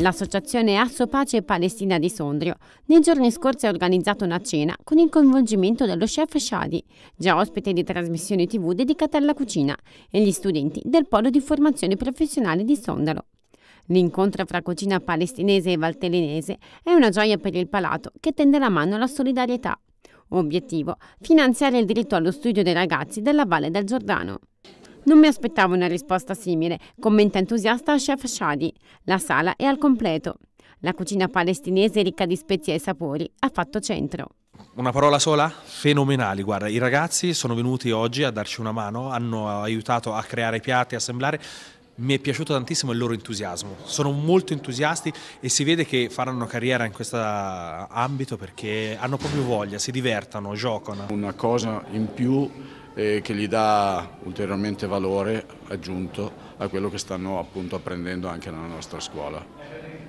L'associazione Asso Pace Palestina di Sondrio nei giorni scorsi ha organizzato una cena con il coinvolgimento dello chef Shadi, già ospite di trasmissioni tv dedicate alla cucina, e gli studenti del polo di formazione professionale di Sondalo. L'incontro fra cucina palestinese e valtellinese è una gioia per il palato che tende la mano alla solidarietà. Obiettivo, finanziare il diritto allo studio dei ragazzi della Valle del Giordano. Non mi aspettavo una risposta simile, commenta entusiasta chef Shadi. La sala è al completo. La cucina palestinese ricca di spezie e sapori ha fatto centro. Una parola sola? Fenomenali, guarda, i ragazzi sono venuti oggi a darci una mano, hanno aiutato a creare piatti, a assemblare, mi è piaciuto tantissimo il loro entusiasmo, sono molto entusiasti e si vede che faranno carriera in questo ambito perché hanno proprio voglia, si divertano, giocano. Una cosa in più eh, che gli dà ulteriormente valore aggiunto a quello che stanno appunto apprendendo anche nella nostra scuola.